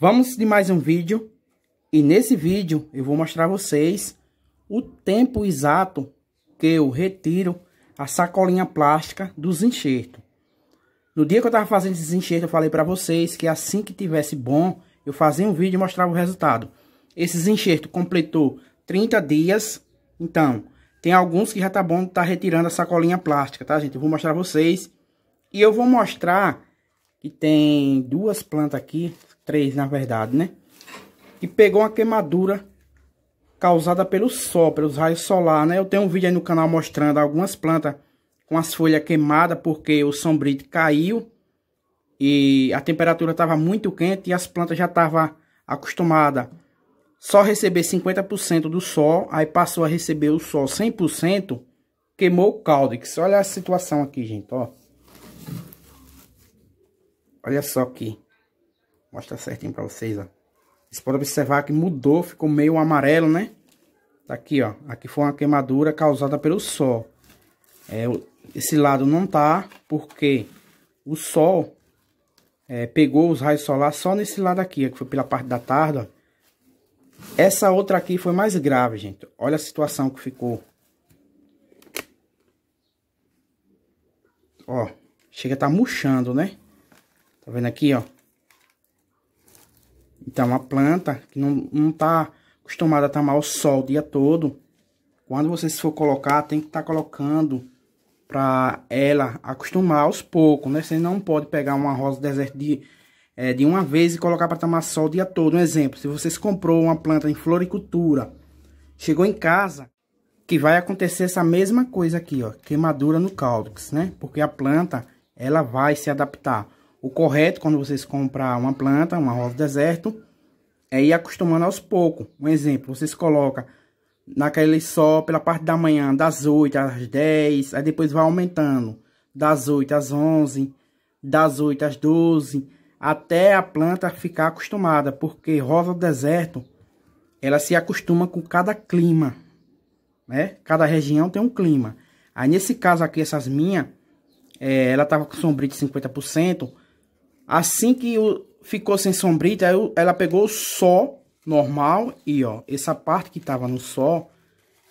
Vamos de mais um vídeo e nesse vídeo eu vou mostrar a vocês o tempo exato que eu retiro a sacolinha plástica dos enxertos. No dia que eu estava fazendo esses enxertos eu falei para vocês que assim que tivesse bom eu fazia um vídeo e mostrava o resultado. Esses enxertos completou 30 dias, então tem alguns que já tá bom tá retirando a sacolinha plástica, tá gente? Eu vou mostrar a vocês e eu vou mostrar que tem duas plantas aqui três na verdade, né? E pegou uma queimadura causada pelo sol, pelos raios solar, né? Eu tenho um vídeo aí no canal mostrando algumas plantas com as folhas queimadas porque o sombrite caiu e a temperatura estava muito quente e as plantas já estavam acostumadas só receber 50% do sol, aí passou a receber o sol 100%, queimou o caldex. Olha a situação aqui, gente, ó. Olha só aqui. Mostra certinho pra vocês, ó. Vocês podem observar que mudou, ficou meio amarelo, né? Tá aqui, ó. Aqui foi uma queimadura causada pelo sol. É, esse lado não tá, porque o sol é, pegou os raios solares só nesse lado aqui, que foi pela parte da tarde, ó. Essa outra aqui foi mais grave, gente. Olha a situação que ficou. Ó, chega a tá murchando, né? Tá vendo aqui, ó? Então, a planta que não está acostumada a tomar tá o sol o dia todo, quando você for colocar, tem que estar tá colocando para ela acostumar aos poucos, né? Você não pode pegar uma rosa deserto de, é, de uma vez e colocar para tomar sol o dia todo. Um exemplo, se você comprou uma planta em floricultura, chegou em casa, que vai acontecer essa mesma coisa aqui, ó, queimadura no cálculo, né? Porque a planta, ela vai se adaptar. O correto, quando vocês comprar uma planta, uma rosa deserto, é ir acostumando aos poucos. Um exemplo, vocês colocam naquele sol pela parte da manhã, das 8 às 10, aí depois vai aumentando, das 8 às 11, das 8 às 12, até a planta ficar acostumada, porque rosa deserto, ela se acostuma com cada clima, né? Cada região tem um clima. Aí nesse caso aqui, essas minhas, é, eh, ela estava com sombrio de 50%, Assim que ficou sem sombrita, ela pegou só normal e, ó, essa parte que tava no só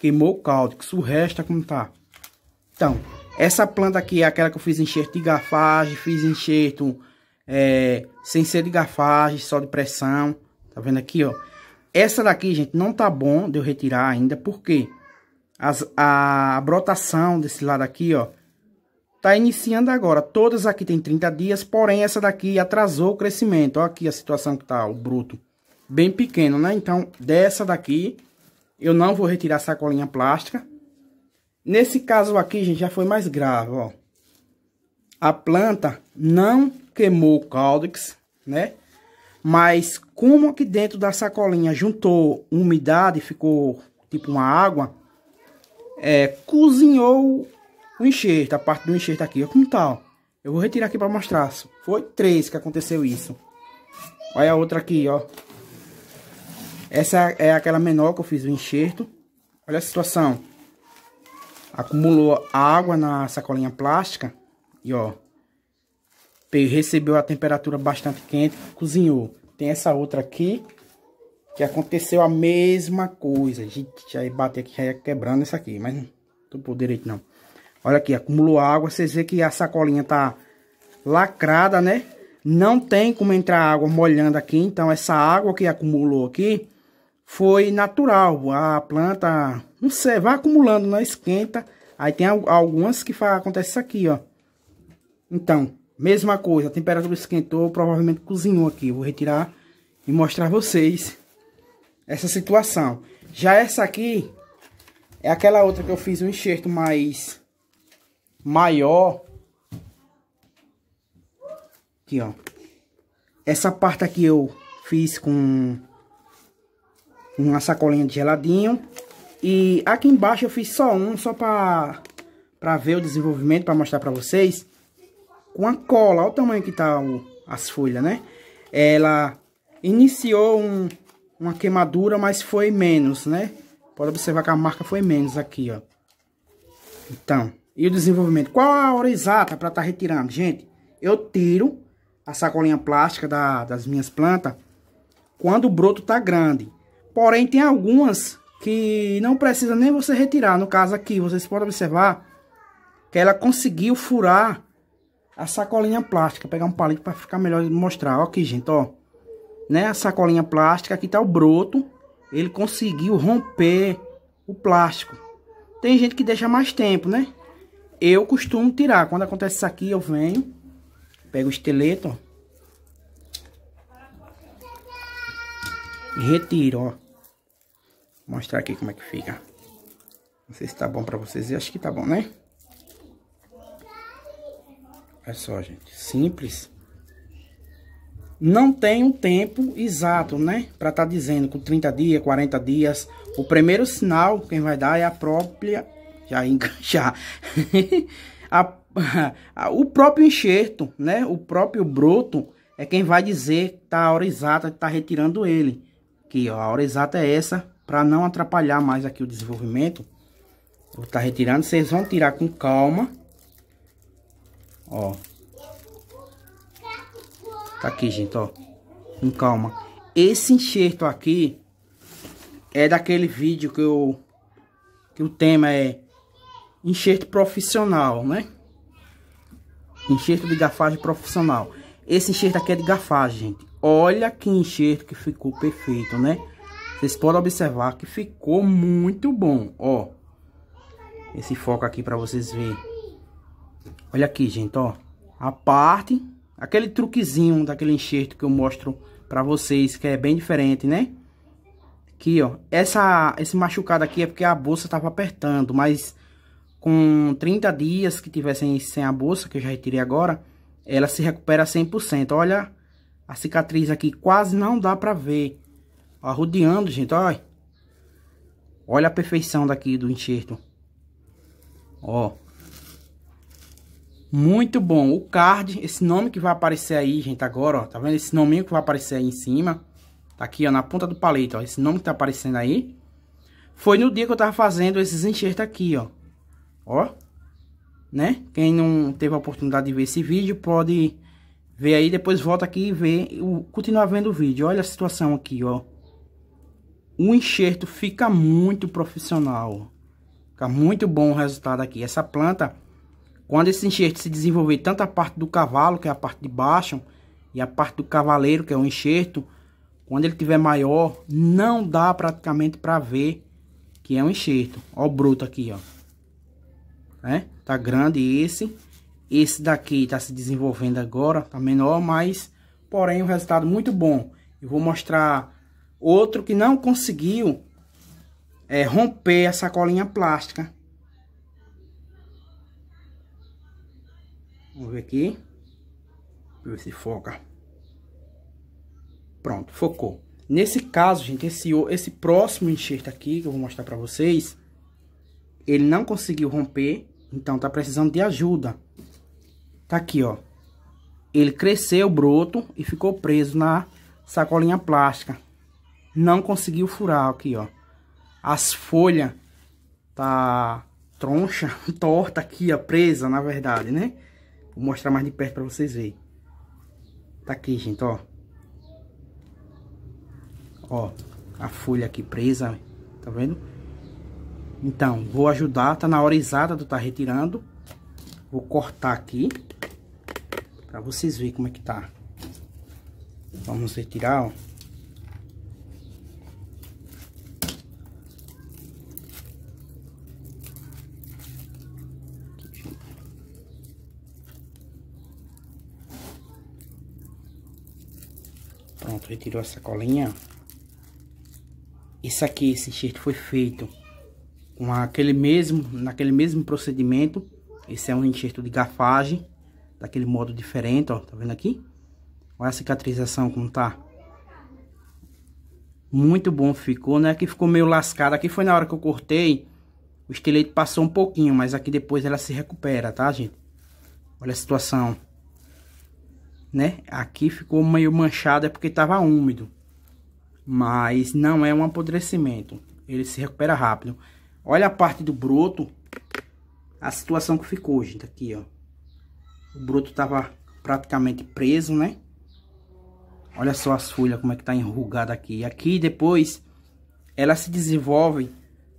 queimou o que O resto como tá. Então, essa planta aqui é aquela que eu fiz enxerto de garfagem, fiz enxerto é, sem ser de garfagem, só de pressão. Tá vendo aqui, ó? Essa daqui, gente, não tá bom de eu retirar ainda, porque as, a brotação desse lado aqui, ó, Tá iniciando agora. Todas aqui tem 30 dias, porém essa daqui atrasou o crescimento. Olha aqui a situação que tá o bruto. Bem pequeno, né? Então, dessa daqui, eu não vou retirar a sacolinha plástica. Nesse caso aqui, gente, já foi mais grave, ó. A planta não queimou o cálix, né? Mas como aqui dentro da sacolinha juntou umidade, ficou tipo uma água, é, cozinhou o enxerto, a parte do enxerto aqui, ó, como tal. Tá, eu vou retirar aqui para mostrar. Foi três que aconteceu isso. Olha a outra aqui, ó. Essa é aquela menor que eu fiz o enxerto. Olha a situação. Acumulou água na sacolinha plástica. E ó. Recebeu a temperatura bastante quente. Cozinhou. Tem essa outra aqui. Que aconteceu a mesma coisa. Gente, aí bater aqui, já ia quebrando isso aqui. Mas não tô por direito não. Olha aqui, acumulou água. Vocês vê que a sacolinha tá lacrada, né? Não tem como entrar água molhando aqui. Então, essa água que acumulou aqui foi natural. A planta, não sei, vai acumulando, não né? esquenta. Aí tem algumas que acontece isso aqui, ó. Então, mesma coisa. A temperatura esquentou, provavelmente cozinhou aqui. Vou retirar e mostrar vocês essa situação. Já essa aqui é aquela outra que eu fiz um enxerto mais maior. Aqui, ó. Essa parte aqui eu fiz com uma sacolinha de geladinho. E aqui embaixo eu fiz só um, só pra, pra ver o desenvolvimento, pra mostrar pra vocês. Com a cola, olha o tamanho que tá o, as folhas, né? Ela iniciou um, uma queimadura, mas foi menos, né? Pode observar que a marca foi menos aqui, ó. Então, e o desenvolvimento. Qual a hora exata para estar tá retirando? Gente, eu tiro a sacolinha plástica da, das minhas plantas quando o broto está grande. Porém, tem algumas que não precisa nem você retirar. No caso aqui, vocês podem observar que ela conseguiu furar a sacolinha plástica. Pegar um palito para ficar melhor de mostrar. Ó aqui, gente, ó. Né? A sacolinha plástica, aqui tá o broto. Ele conseguiu romper o plástico. Tem gente que deixa mais tempo, né? eu costumo tirar. Quando acontece isso aqui, eu venho, pego o estilete, ó. E retiro, ó. Vou mostrar aqui como é que fica. Não sei se tá bom pra vocês. Eu acho que tá bom, né? Olha só, gente. Simples. Não tem um tempo exato, né? Pra tá dizendo com 30 dias, 40 dias. O primeiro sinal, quem vai dar é a própria já enganchar. a, a, o próprio enxerto, né? O próprio broto é quem vai dizer tá a hora exata de tá retirando ele. Que ó, a hora exata é essa para não atrapalhar mais aqui o desenvolvimento. Vou tá retirando, vocês vão tirar com calma. Ó. Tá aqui, gente, ó. Com calma. Esse enxerto aqui é daquele vídeo que eu que o tema é enxerto profissional, né? Enxerto de gafagem profissional. Esse enxerto aqui é de gafagem, gente. Olha que enxerto que ficou perfeito, né? Vocês podem observar que ficou muito bom, ó. Esse foco aqui para vocês verem. Olha aqui, gente, ó. A parte, aquele truquezinho daquele enxerto que eu mostro para vocês, que é bem diferente, né? Aqui, ó. Essa, esse machucado aqui é porque a bolsa tava apertando, mas com 30 dias que tivessem sem a bolsa, que eu já retirei agora, ela se recupera 100%. Olha a cicatriz aqui, quase não dá pra ver. Ó, rodeando, gente, olha. Olha a perfeição daqui do enxerto. Ó. Muito bom. O card, esse nome que vai aparecer aí, gente, agora, ó. Tá vendo esse nominho que vai aparecer aí em cima? Tá aqui, ó, na ponta do palito, ó. Esse nome que tá aparecendo aí. Foi no dia que eu tava fazendo esses enxertos aqui, ó. Ó, né? Quem não teve a oportunidade de ver esse vídeo, pode ver aí, depois volta aqui e vê, continuar vendo o vídeo. Olha a situação aqui, ó. O enxerto fica muito profissional. Fica muito bom o resultado aqui. Essa planta, quando esse enxerto se desenvolver, tanto a parte do cavalo, que é a parte de baixo, e a parte do cavaleiro, que é o enxerto, quando ele tiver maior, não dá praticamente para ver que é um enxerto. Ó o bruto aqui, ó né? Tá grande esse. Esse daqui tá se desenvolvendo agora, tá menor, mas porém o resultado muito bom. Eu vou mostrar outro que não conseguiu é, romper a sacolinha plástica. Vamos ver aqui. Ver se foca. Pronto, focou. Nesse caso, gente, esse, esse próximo enxerto aqui, que eu vou mostrar para vocês, ele não conseguiu romper, então tá precisando de ajuda. Tá aqui, ó. Ele cresceu broto e ficou preso na sacolinha plástica. Não conseguiu furar aqui, ó. As folhas tá troncha, torta aqui, ó, presa, na verdade, né? Vou mostrar mais de perto pra vocês verem. Tá aqui, gente, ó. Ó, a folha aqui presa, tá vendo? Então, vou ajudar, tá na hora exata de estar tá retirando. Vou cortar aqui, pra vocês verem como é que tá. Vamos retirar, ó. Pronto, retirou essa colinha. Isso aqui, esse enxerto foi feito com aquele mesmo, naquele mesmo procedimento. Esse é um enxerto de gafagem, daquele modo diferente, ó, tá vendo aqui? Olha a cicatrização como tá. Muito bom ficou, né? Aqui ficou meio lascado. Aqui foi na hora que eu cortei, o estilete passou um pouquinho, mas aqui depois ela se recupera, tá, gente? Olha a situação. Né? Aqui ficou meio manchado, é porque tava úmido. Mas não é um apodrecimento. Ele se recupera rápido. Olha a parte do broto, a situação que ficou, gente, tá aqui, ó. O broto tava praticamente preso, né? Olha só as folhas, como é que tá enrugada aqui. Aqui, depois, elas se desenvolvem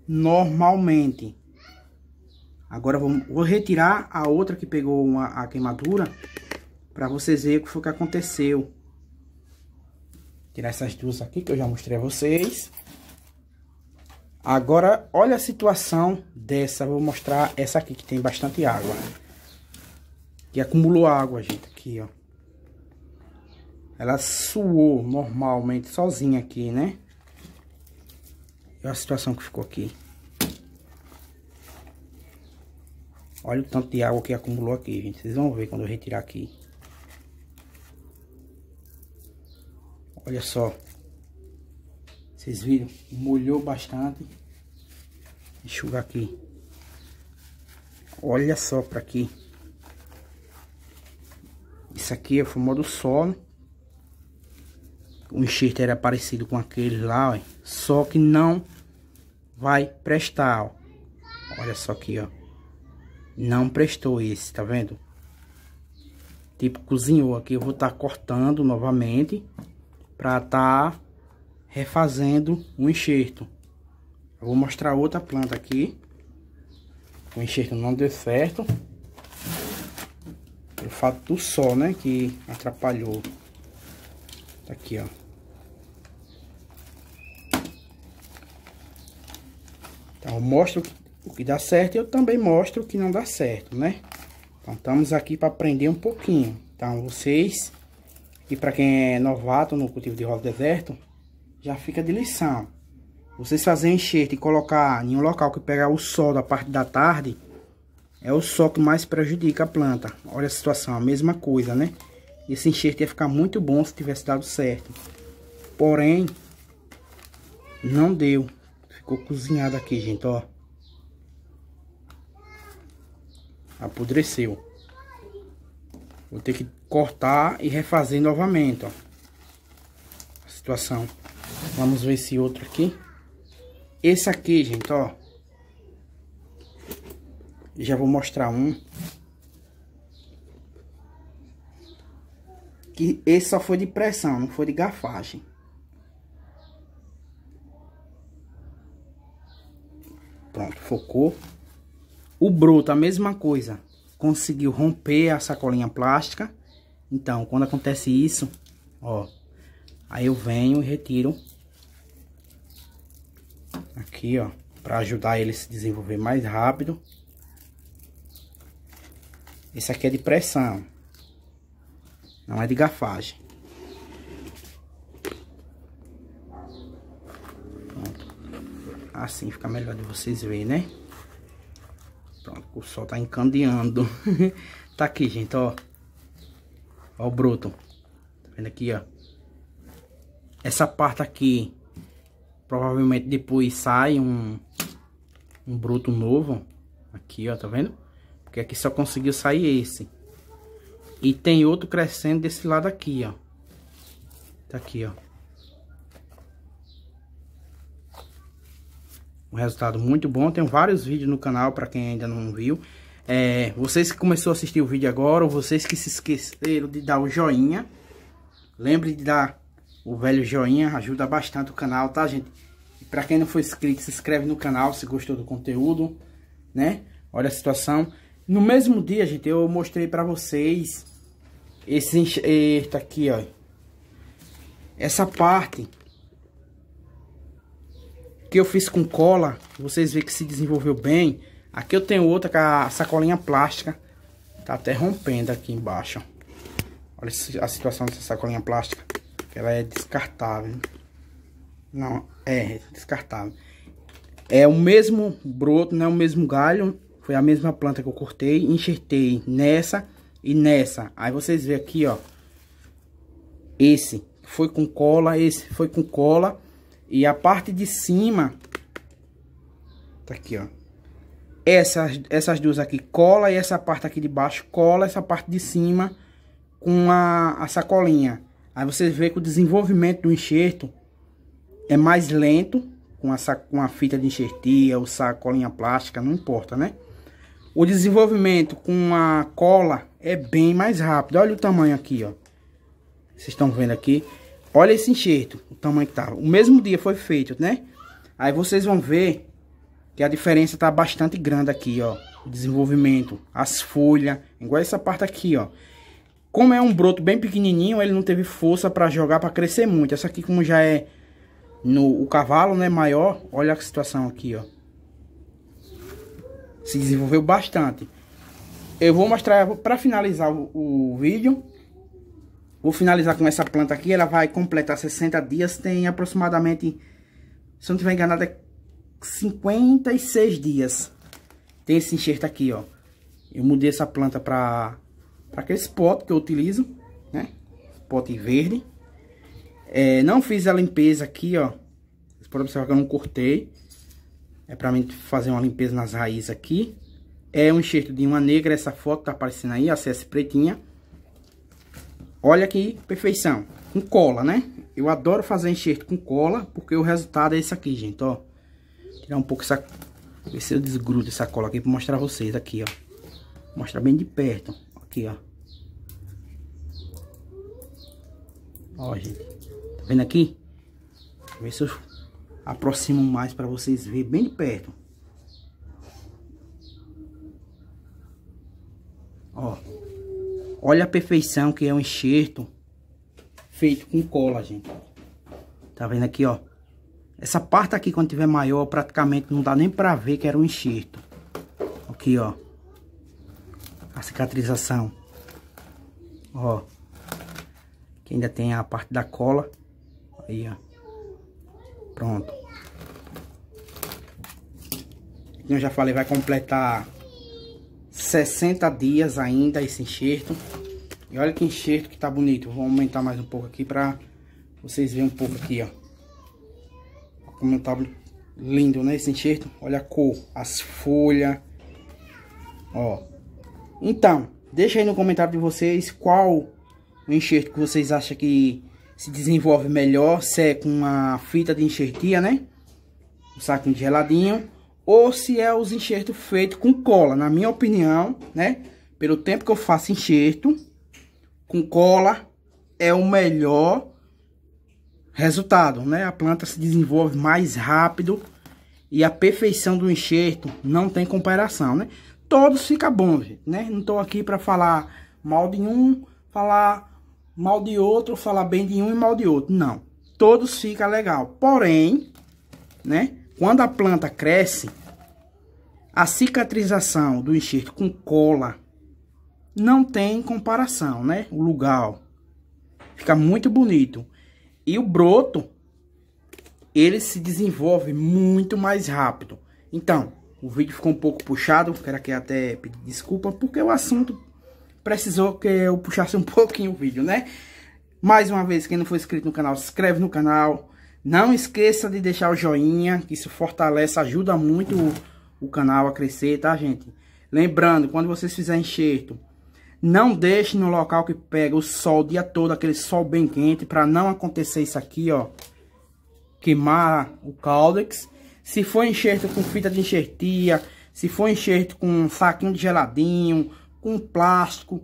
normalmente. Agora, vou retirar a outra que pegou uma, a queimadura, para vocês verem o que foi que aconteceu. Tirar essas duas aqui, que eu já mostrei a vocês. Agora, olha a situação dessa. Vou mostrar essa aqui que tem bastante água. Que acumulou água, gente, aqui, ó. Ela suou normalmente sozinha aqui, né? Olha a situação que ficou aqui. Olha o tanto de água que acumulou aqui, gente. Vocês vão ver quando eu retirar aqui. Olha só. Vocês viram? Molhou bastante. Enxugar aqui. Olha só para aqui. Isso aqui é o famoso solo. O enxerto era parecido com aquele lá, ó. Só que não vai prestar, ó. Olha só aqui, ó. Não prestou esse, tá vendo? Tipo, cozinhou aqui. Eu vou estar tá cortando novamente. Pra tá refazendo o enxerto. Eu vou mostrar outra planta aqui. O enxerto não deu certo. Pelo fato do sol, né? Que atrapalhou. Tá aqui, ó. Então, eu mostro o que dá certo e eu também mostro o que não dá certo, né? Então, estamos aqui para aprender um pouquinho. Então, vocês... E para quem é novato no cultivo de rosa deserto, já fica de lição. Vocês fazerem enxerto e colocar em um local que pegar o sol da parte da tarde, é o sol que mais prejudica a planta. Olha a situação, a mesma coisa, né? Esse enxerto ia ficar muito bom se tivesse dado certo. Porém, não deu. Ficou cozinhado aqui, gente, ó. Apodreceu. Vou ter que cortar e refazer novamente, ó. A situação. Vamos ver esse outro aqui. Esse aqui, gente, ó. Já vou mostrar um. Que esse só foi de pressão, não foi de garfagem. Pronto, focou. O broto, a mesma coisa. Conseguiu romper a sacolinha plástica. Então, quando acontece isso, ó. Aí eu venho e retiro Aqui, ó, para ajudar ele a se desenvolver mais rápido. Esse aqui é de pressão. Não é de gafagem. Pronto. Assim fica melhor de vocês verem, né? Pronto, o sol tá encandeando. tá aqui, gente, ó. Ó o bruto Tá vendo aqui, ó. Essa parte aqui Provavelmente depois sai um, um bruto novo. Aqui, ó, tá vendo? Porque aqui só conseguiu sair esse. E tem outro crescendo desse lado aqui, ó. Tá aqui, ó. Um resultado muito bom. tem vários vídeos no canal, para quem ainda não viu. É, vocês que começou a assistir o vídeo agora, ou vocês que se esqueceram de dar o joinha, lembre de dar o velho joinha ajuda bastante o canal, tá, gente? E pra quem não for inscrito, se inscreve no canal se gostou do conteúdo, né? Olha a situação. No mesmo dia, gente, eu mostrei pra vocês esse enxerto aqui, ó. Essa parte que eu fiz com cola, vocês veem que se desenvolveu bem. Aqui eu tenho outra com a sacolinha plástica. Tá até rompendo aqui embaixo, ó. Olha a situação dessa sacolinha plástica que ela é descartável. Não, é, é descartável. É o mesmo broto, não é o mesmo galho. Foi a mesma planta que eu cortei, enxertei nessa e nessa. Aí vocês vê aqui, ó. Esse foi com cola, esse foi com cola. E a parte de cima, tá aqui, ó. Essas, essas duas aqui cola e essa parte aqui de baixo cola, essa parte de cima com a, a sacolinha. Aí você vê que o desenvolvimento do enxerto é mais lento com a, com a fita de enxertia ou sacolinha plástica, não importa, né? O desenvolvimento com a cola é bem mais rápido. Olha o tamanho aqui, ó. Vocês estão vendo aqui. Olha esse enxerto, o tamanho que tava. Tá. O mesmo dia foi feito, né? Aí vocês vão ver que a diferença tá bastante grande aqui, ó. O desenvolvimento, as folhas, igual essa parte aqui, ó. Como é um broto bem pequenininho, ele não teve força para jogar, para crescer muito. Essa aqui, como já é no o cavalo, né, maior, olha a situação aqui, ó. Se desenvolveu bastante. Eu vou mostrar, para finalizar o, o vídeo, Vou finalizar com essa planta aqui, ela vai completar 60 dias, tem aproximadamente, se eu não estiver enganado, é 56 dias. Tem esse enxerto aqui, ó. Eu mudei essa planta para para aqueles potes que eu utilizo, né? Pote verde. É, não fiz a limpeza aqui, ó. Vocês podem observar que eu não cortei. É para mim fazer uma limpeza nas raízes aqui. É um enxerto de uma negra, essa foto tá aparecendo aí, acesse pretinha. Olha que perfeição. Com cola, né? Eu adoro fazer enxerto com cola, porque o resultado é esse aqui, gente, ó. Tirar um pouco essa... Ver se eu desgrudo essa cola aqui para mostrar vocês aqui, ó. Mostrar bem de perto. Aqui, ó. Ó, gente. Tá vendo aqui? ver se eu aproximo mais para vocês verem bem de perto. Ó. Olha a perfeição que é um enxerto feito com cola, gente. Tá vendo aqui, ó? Essa parte aqui, quando tiver maior, praticamente não dá nem pra ver que era um enxerto. Aqui, ó a cicatrização. Ó. Aqui ainda tem a parte da cola. Aí, ó. Pronto. eu já falei, vai completar 60 dias ainda esse enxerto. E olha que enxerto que tá bonito. Vou aumentar mais um pouco aqui pra vocês verem um pouco aqui, ó. Como tá lindo, né, esse enxerto. Olha a cor, as folhas. Ó. Então, deixa aí no comentário de vocês qual o enxerto que vocês acham que se desenvolve melhor, se é com uma fita de enxertia, né? Um saquinho de geladinho, ou se é os enxertos feitos com cola. Na minha opinião, né? Pelo tempo que eu faço enxerto, com cola é o melhor resultado, né? A planta se desenvolve mais rápido e a perfeição do enxerto não tem comparação, né? todos ficam bons, né? Não estou aqui para falar mal de um, falar mal de outro, falar bem de um e mal de outro. Não, todos ficam legal. Porém, né? Quando a planta cresce, a cicatrização do enxerto com cola não tem comparação, né? O lugar fica muito bonito. E o broto, ele se desenvolve muito mais rápido. Então, o vídeo ficou um pouco puxado, quero aqui até pedir desculpa, porque o assunto precisou que eu puxasse um pouquinho o vídeo, né? Mais uma vez, quem não for inscrito no canal, se inscreve no canal. Não esqueça de deixar o joinha, que isso fortalece, ajuda muito o, o canal a crescer, tá, gente? Lembrando, quando vocês fizerem enxerto, não deixe no local que pega o sol o dia todo, aquele sol bem quente, para não acontecer isso aqui, ó. Queimar o caldex. Se for enxerto com fita de enxertia, se for enxerto com um saquinho de geladinho, com plástico,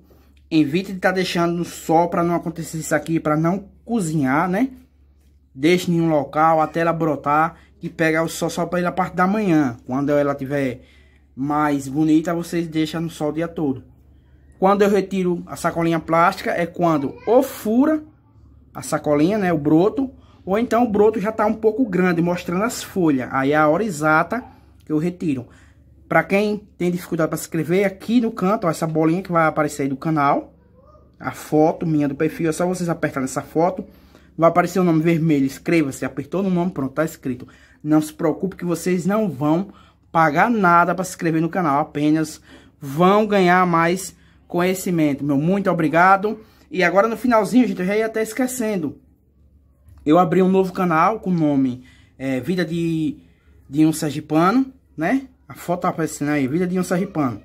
evite de estar tá deixando no sol para não acontecer isso aqui, para não cozinhar, né? Deixe em um local até ela brotar e pega o sol só para ir na parte da manhã. Quando ela tiver mais bonita, vocês deixam no sol o dia todo. Quando eu retiro a sacolinha plástica é quando ou fura a sacolinha, né, o broto, ou então o broto já está um pouco grande, mostrando as folhas. Aí é a hora exata que eu retiro. Para quem tem dificuldade para se inscrever, aqui no canto, ó, essa bolinha que vai aparecer aí do canal, a foto minha do perfil, é só vocês apertarem essa foto, vai aparecer o um nome vermelho, inscreva-se, apertou no nome, pronto, tá escrito. Não se preocupe que vocês não vão pagar nada para se inscrever no canal, apenas vão ganhar mais conhecimento. Meu muito obrigado. E agora no finalzinho, gente, eu já ia até esquecendo eu abri um novo canal com o nome é, Vida de, de um Sergipano, né? A foto tá aparecendo aí, Vida de um Sergipano.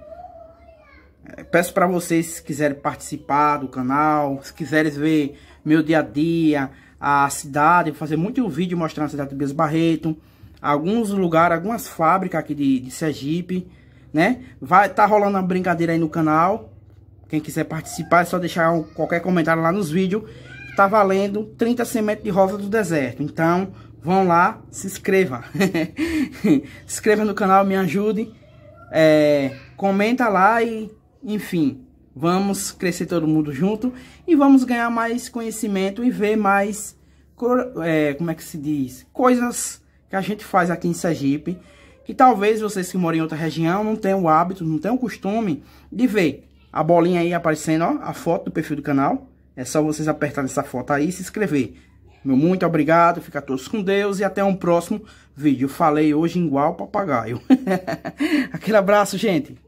É, peço para vocês, se quiserem participar do canal, se quiserem ver meu dia a dia, a cidade, vou fazer muito vídeo mostrando a cidade de Bias Barreto, alguns lugares, algumas fábricas aqui de, de Sergipe, né? Vai tá rolando uma brincadeira aí no canal. Quem quiser participar é só deixar um, qualquer comentário lá nos vídeos tá valendo 30 sementes de rosa do deserto. Então, vão lá, se inscreva. se inscreva no canal, me ajude. É, comenta lá e, enfim, vamos crescer todo mundo junto. E vamos ganhar mais conhecimento e ver mais, é, como é que se diz? Coisas que a gente faz aqui em Sergipe. Que talvez vocês que moram em outra região não tenham o hábito, não tenham o costume de ver a bolinha aí aparecendo, ó, a foto do perfil do canal é só vocês apertar nessa foto aí e se inscrever. Meu muito obrigado, fica todos com Deus e até um próximo vídeo. falei hoje igual papagaio. Aquele abraço, gente.